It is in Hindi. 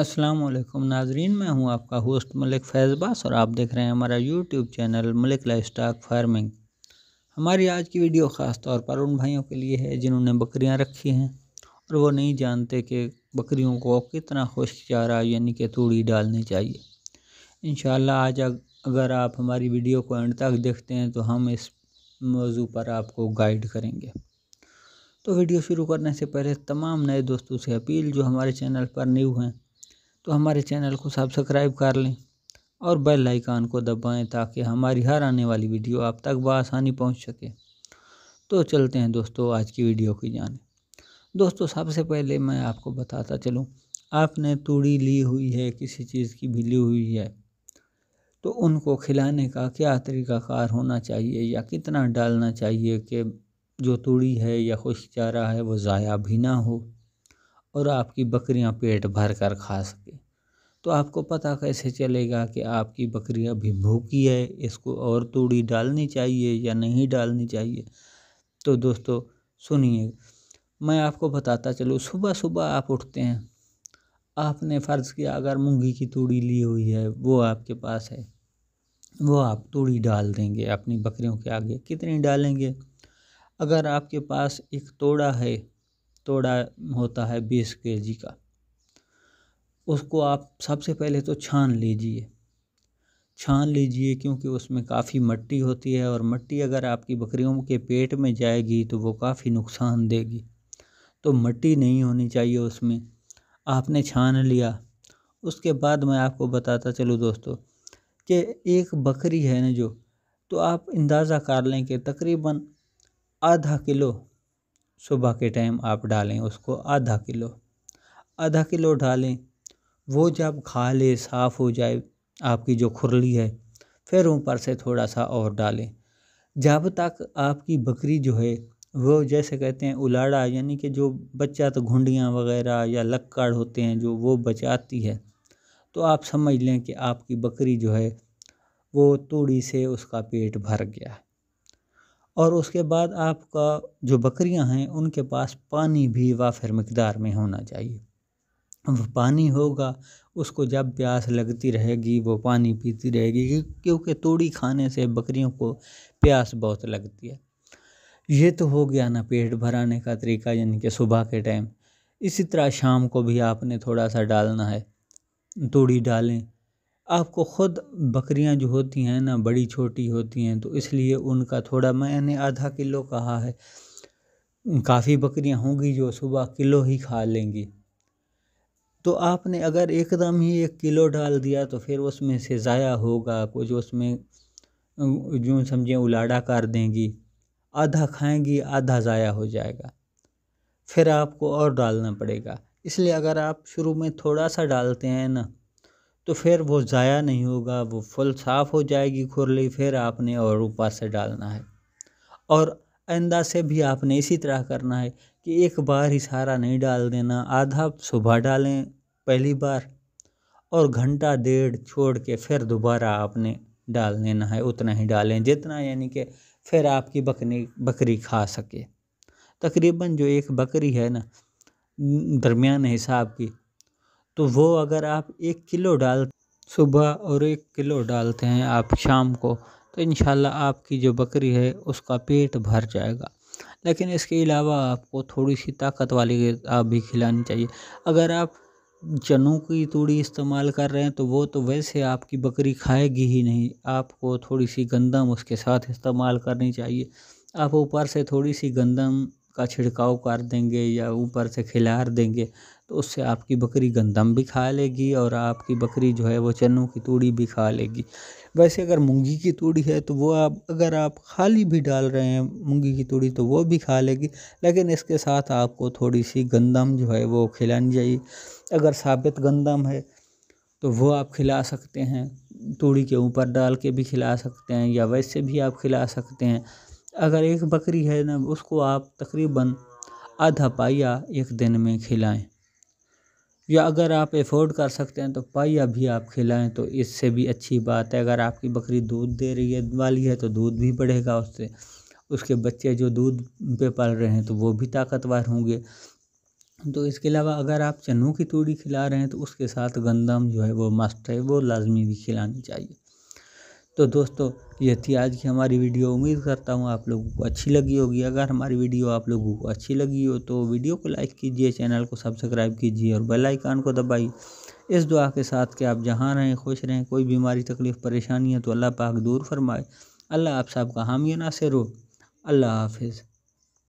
अस्सलाम वालेकुम नाजरीन मैं हूं आपका होस्ट मलिक फैज़बास और आप देख रहे हैं हमारा YouTube channel Malik livestock farming हमारी आज की वीडियो ख़ास तौर पर उन भाइयों के लिए है जिन्होंने बकरियां रखी हैं और वो नहीं जानते कि बकरियों को कितना खुश्क चारा यानी कि तूड़ी डालनी चाहिए इन आज अगर आप हमारी वीडियो को एंड तक देखते हैं तो हम इस मौजू पर आपको गाइड करेंगे तो वीडियो शुरू करने से पहले तमाम नए दोस्तों से अपील जो हमारे चैनल पर न्यू हैं तो हमारे चैनल को सब्सक्राइब कर लें और बेल आइकान को दबाएं ताकि हमारी हर आने वाली वीडियो आप तक बसानी पहुंच सके तो चलते हैं दोस्तों आज की वीडियो की जाने दोस्तों सबसे पहले मैं आपको बताता चलूँ आपने तूड़ी ली हुई है किसी चीज़ की भी ली हुई है तो उनको खिलाने का क्या तरीक़ाकार होना चाहिए या कितना डालना चाहिए कि जो तूड़ी है या खुश चारा है वो ज़ाया भी ना हो और आपकी बकरियां पेट भर कर खा सके तो आपको पता कैसे चलेगा कि आपकी बकरियां भी भूखी है इसको और तूड़ी डालनी चाहिए या नहीं डालनी चाहिए तो दोस्तों सुनिए मैं आपको बताता चलूँ सुबह सुबह आप उठते हैं आपने फ़र्ज़ किया अगर मूँगी की तूड़ी ली हुई है वो आपके पास है वो आप तूड़ी डाल देंगे अपनी बकरियों के आगे कितनी डालेंगे अगर आपके पास एक तोड़ा है तोड़ा होता है बीस के जी का उसको आप सबसे पहले तो छान लीजिए छान लीजिए क्योंकि उसमें काफ़ी मट्टी होती है और मट्टी अगर आपकी बकरियों के पेट में जाएगी तो वो काफ़ी नुकसान देगी तो मट्टी नहीं होनी चाहिए उसमें आपने छान लिया उसके बाद मैं आपको बताता चलूँ दोस्तों कि एक बकरी है ना जो तो आप अंदाज़ा कर लें कि तकरीबन आधा किलो सुबह के टाइम आप डालें उसको आधा किलो आधा किलो डालें वो जब खा ले साफ़ हो जाए आपकी जो खुरली है फिर ऊपर से थोड़ा सा और डालें जब तक आपकी बकरी जो है वो जैसे कहते हैं उलाड़ा यानी कि जो बच्चा तो घुंडियाँ वगैरह या लक्कड़ होते हैं जो वो बचाती है तो आप समझ लें कि आपकी बकरी जो है वो तूड़ी से उसका पेट भर गया और उसके बाद आपका जो बकरियां हैं उनके पास पानी भी वाफिर मकदार में होना चाहिए वह पानी होगा उसको जब प्यास लगती रहेगी वो पानी पीती रहेगी क्योंकि तोड़ी खाने से बकरियों को प्यास बहुत लगती है ये तो हो गया ना पेट भराने का तरीका यानी कि सुबह के टाइम इसी तरह शाम को भी आपने थोड़ा सा डालना है तोड़ी डालें आपको ख़ुद बकरियां जो होती हैं ना बड़ी छोटी होती हैं तो इसलिए उनका थोड़ा मैंने आधा किलो कहा है काफ़ी बकरियां होंगी जो सुबह किलो ही खा लेंगी तो आपने अगर एकदम ही एक किलो डाल दिया तो फिर उसमें से ज़ाया होगा कुछ उसमें जो समझें उलाड़ा कर देंगी आधा खाएंगी आधा ज़ाया हो जाएगा फिर आपको और डालना पड़ेगा इसलिए अगर आप शुरू में थोड़ा सा डालते हैं ना तो फिर वो ज़ाया नहीं होगा वो फुल साफ़ हो जाएगी खुरली फिर आपने और ऊपर से डालना है और आइंदा से भी आपने इसी तरह करना है कि एक बार ही सारा नहीं डाल देना आधा सुबह डालें पहली बार और घंटा डेढ़ छोड़ के फिर दोबारा आपने डाल देना है उतना ही डालें जितना यानी कि फिर आपकी बकरी बकरी खा सके तकरीबन जो एक बकरी है ना दरमियान हिसाब की तो वो अगर आप एक किलो डाल सुबह और एक किलो डालते हैं आप शाम को तो इन आपकी जो बकरी है उसका पेट भर जाएगा लेकिन इसके अलावा आपको थोड़ी सी ताकत वाली आप भी खिलानी चाहिए अगर आप चनों की तूड़ी इस्तेमाल कर रहे हैं तो वो तो वैसे आपकी बकरी खाएगी ही नहीं आपको थोड़ी सी गंदम उसके साथ इस्तेमाल करनी चाहिए आप ऊपर से थोड़ी सी गंदम का छिड़काव कर देंगे या ऊपर से खिलार देंगे तो उससे आपकी बकरी गंदम भी खा लेगी और आपकी बकरी जो है वो चनों की तूड़ी भी खा लेगी वैसे अगर मूँगी की तूड़ी है तो वो आप अगर आप खाली भी डाल रहे हैं मूँगी की तूड़ी तो वो भी खा लेगी लेकिन इसके साथ आपको थोड़ी सी गंदम जो है वो खिलानी चाहिए अगर साबित गंदम है तो वो आप खिला सकते हैं तूड़ी के ऊपर डाल के भी खिला सकते हैं या वैसे भी आप खिला सकते हैं अगर एक बकरी है ना उसको आप तकरीबन आधा पाया एक दिन में खिलाएं या अगर आप एफोर्ड कर सकते हैं तो पाया भी आप खिलाएं तो इससे भी अच्छी बात है अगर आपकी बकरी दूध दे रही है वाली है तो दूध भी बढ़ेगा उससे उसके बच्चे जो दूध पे पल रहे हैं तो वो भी ताकतवर होंगे तो इसके अलावा अगर आप चनों की तूड़ी खिला रहे हैं तो उसके साथ गंदम जो है वो मस्त है वो लाजमी भी खिलानी चाहिए तो दोस्तों ये थी आज की हमारी वीडियो उम्मीद करता हूँ आप लोगों को अच्छी लगी होगी अगर हमारी वीडियो आप लोगों को अच्छी लगी हो तो वीडियो को लाइक कीजिए चैनल को सब्सक्राइब कीजिए और बेल आइकान को दबाइए इस दुआ के साथ कि आप जहाँ रहें खुश रहें कोई बीमारी तकलीफ़ परेशानी है तो अल्लाह पाक दूर फरमाए अल्लाह आप सबका हामी नासिर हो अल्लाह हाफिज़